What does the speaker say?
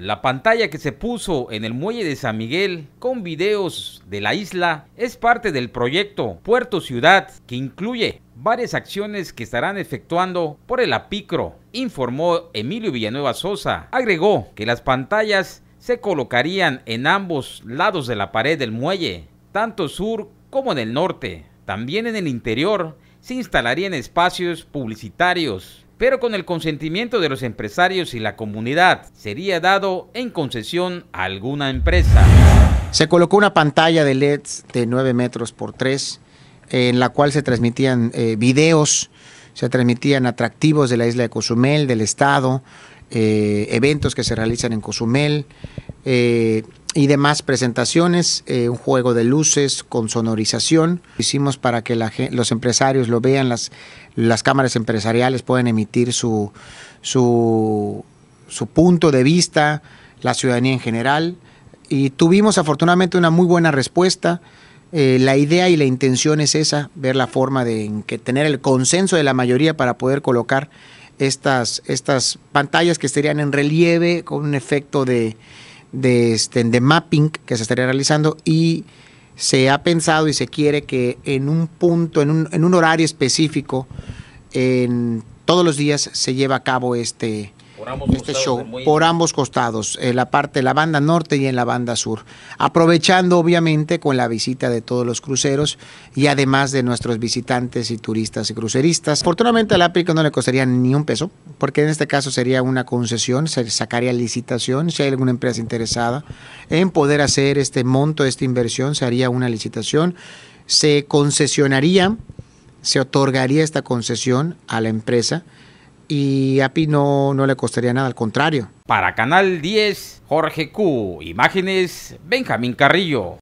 La pantalla que se puso en el muelle de San Miguel con videos de la isla es parte del proyecto Puerto Ciudad que incluye varias acciones que estarán efectuando por el APICRO, informó Emilio Villanueva Sosa. Agregó que las pantallas se colocarían en ambos lados de la pared del muelle, tanto sur como en el norte. También en el interior se instalarían espacios publicitarios pero con el consentimiento de los empresarios y la comunidad. Sería dado en concesión a alguna empresa. Se colocó una pantalla de LED de 9 metros por 3, en la cual se transmitían eh, videos, se transmitían atractivos de la isla de Cozumel, del estado, eh, eventos que se realizan en Cozumel. Eh, y demás presentaciones, eh, un juego de luces con sonorización. hicimos para que los empresarios lo vean, las, las cámaras empresariales pueden emitir su, su, punto de vista, la ciudadanía en general. Y tuvimos afortunadamente una muy buena respuesta. Eh, la idea y la intención es esa, ver la forma de que tener el consenso de la mayoría para poder colocar estas, estas pantallas que estarían en relieve con un efecto de, de, este, de mapping que se estaría realizando y se ha pensado y se quiere que en un punto, en un, en un horario específico, en todos los días se lleva a cabo este, este show por ambos costados, en la parte, de la banda norte y en la banda sur. Aprovechando obviamente con la visita de todos los cruceros y además de nuestros visitantes y turistas y cruceristas. Afortunadamente al la no le costaría ni un peso, porque en este caso sería una concesión, se sacaría licitación, si hay alguna empresa interesada en poder hacer este monto, esta inversión, se haría una licitación, se concesionaría, se otorgaría esta concesión a la empresa y a no, no le costaría nada, al contrario. Para Canal 10, Jorge Q, Imágenes, Benjamín Carrillo.